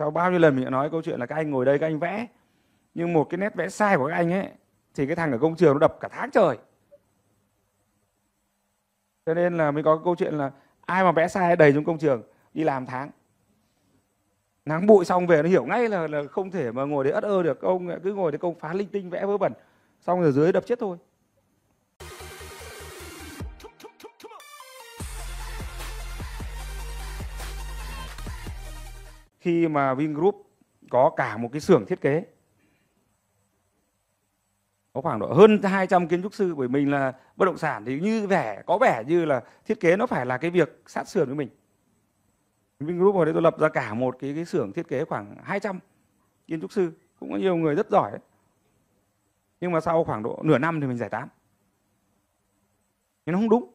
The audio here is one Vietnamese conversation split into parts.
sau bao nhiêu lần mình đã nói câu chuyện là các anh ngồi đây các anh vẽ nhưng một cái nét vẽ sai của các anh ấy thì cái thằng ở công trường nó đập cả tháng trời cho nên là mới có cái câu chuyện là ai mà vẽ sai đầy trong công trường đi làm tháng nắng bụi xong về nó hiểu ngay là, là không thể mà ngồi để ất ơ được ông cứ ngồi để công phá linh tinh vẽ vớ bẩn xong rồi dưới đập chết thôi khi mà Vingroup có cả một cái xưởng thiết kế có khoảng độ hơn 200 kiến trúc sư bởi mình là bất động sản thì như vẻ có vẻ như là thiết kế nó phải là cái việc sát sườn với mình Vingroup hồi đấy tôi lập ra cả một cái cái xưởng thiết kế khoảng 200 kiến trúc sư cũng có nhiều người rất giỏi đấy. nhưng mà sau khoảng độ nửa năm thì mình giải tán nhưng nó không đúng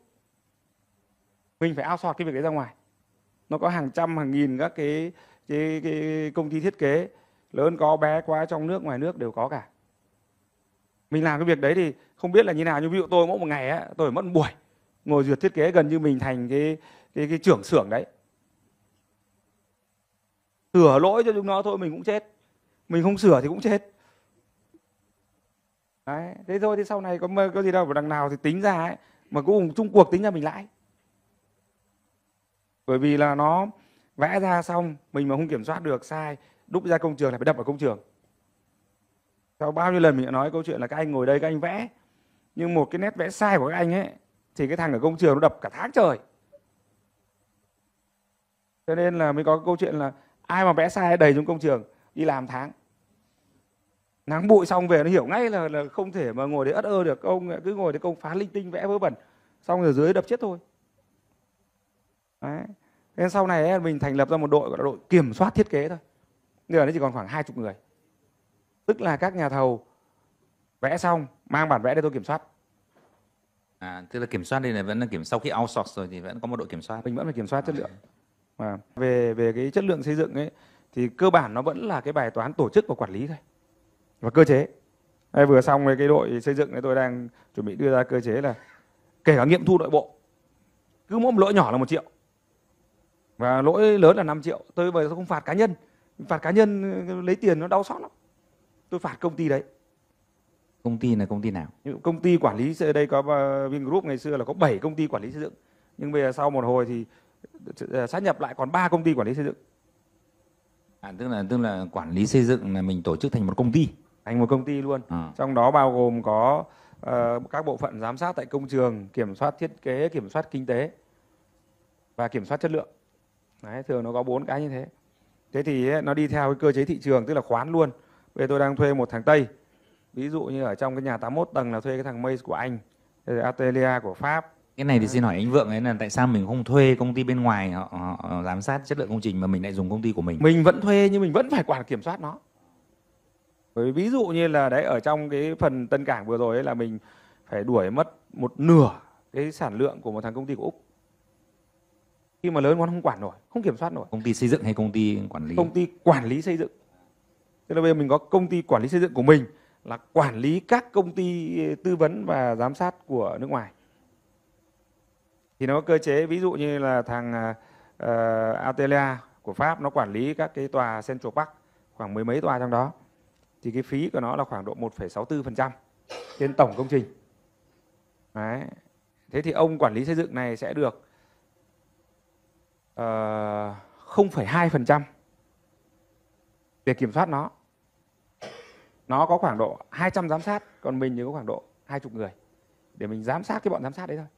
mình phải ao sọt cái việc đấy ra ngoài nó có hàng trăm hàng nghìn các cái cái, cái công ty thiết kế lớn có bé quá trong nước ngoài nước đều có cả mình làm cái việc đấy thì không biết là như nào nhưng ví dụ tôi mỗi một ngày ấy, tôi mất một buổi ngồi duyệt thiết kế gần như mình thành cái cái, cái trưởng xưởng đấy sửa lỗi cho chúng nó thôi mình cũng chết mình không sửa thì cũng chết đấy thế thôi thì sau này có có gì đâu đằng nào thì tính ra ấy mà cũng chung cuộc tính ra mình lãi bởi vì là nó vẽ ra xong mình mà không kiểm soát được sai đúc ra công trường là phải đập vào công trường sau bao nhiêu lần mình đã nói câu chuyện là các anh ngồi đây các anh vẽ nhưng một cái nét vẽ sai của các anh ấy thì cái thằng ở công trường nó đập cả tháng trời cho nên là mới có câu chuyện là ai mà vẽ sai đầy trong công trường đi làm tháng nắng bụi xong về nó hiểu ngay là, là không thể mà ngồi để ất ơ được ông cứ ngồi để công phá linh tinh vẽ vớ vẩn xong rồi dưới đập chết thôi đấy nên sau này mình thành lập ra một đội gọi là đội kiểm soát thiết kế thôi bây giờ nó chỉ còn khoảng hai chục người tức là các nhà thầu vẽ xong mang bản vẽ để tôi kiểm soát à tức là kiểm soát đây là vẫn là kiểm sau khi outsource rồi thì vẫn có một đội kiểm soát mình vẫn phải kiểm soát chất lượng à. mà về về cái chất lượng xây dựng ấy thì cơ bản nó vẫn là cái bài toán tổ chức và quản lý thôi và cơ chế đây, vừa xong với cái đội xây dựng này tôi đang chuẩn bị đưa ra cơ chế là kể cả nghiệm thu nội bộ cứ mỗi một lỗi nhỏ là một triệu và lỗi lớn là 5 triệu tôi bây giờ không phạt cá nhân phạt cá nhân lấy tiền nó đau xót lắm tôi phạt công ty đấy công ty là công ty nào công ty quản lý xây đây có ờ, Vingroup ngày xưa là có 7 công ty quản lý xây dựng nhưng bây giờ sau một hồi thì sát ờ, nhập lại còn ba công ty quản lý xây dựng à, tức là tức là quản lý xây dựng là mình tổ chức thành một công ty thành một công ty luôn à. trong đó bao gồm có uh, các bộ phận giám sát tại công trường kiểm soát thiết kế kiểm soát kinh tế và kiểm soát chất lượng Đấy, thường nó có bốn cái như thế thế thì nó đi theo cái cơ chế thị trường tức là khoán luôn bây giờ tôi đang thuê một thằng tây ví dụ như ở trong cái nhà 81 tầng là thuê cái thằng Mace của anh Atelier của Pháp cái này thì xin hỏi anh Vượng ấy là tại sao mình không thuê công ty bên ngoài họ, họ giám sát chất lượng công trình mà mình lại dùng công ty của mình mình vẫn thuê nhưng mình vẫn phải quản kiểm soát nó bởi ví dụ như là đấy ở trong cái phần Tân Cảng vừa rồi ấy là mình phải đuổi mất một nửa cái sản lượng của một thằng công ty của Úc khi mà lớn con không quản nổi không kiểm soát nổi công ty xây dựng hay công ty quản lý công ty quản lý xây dựng tức là bây giờ mình có công ty quản lý xây dựng của mình là quản lý các công ty ờ, tư vấn và giám sát của nước ngoài thì nó có cơ chế ví dụ như là thằng uh, ờ, ờ, Atelia của Pháp nó quản lý các cái tòa Central Park khoảng mười mấy tòa trong đó thì cái phí của nó là khoảng độ 1,64% trên tổng công trình Đấy. thế thì ông quản lý xây dựng này sẽ được uh, 0,2% để kiểm soát nó. Nó có khoảng độ 200 giám sát, còn mình thì có khoảng độ 20 người để mình giám sát cái bọn giám sát đấy thôi.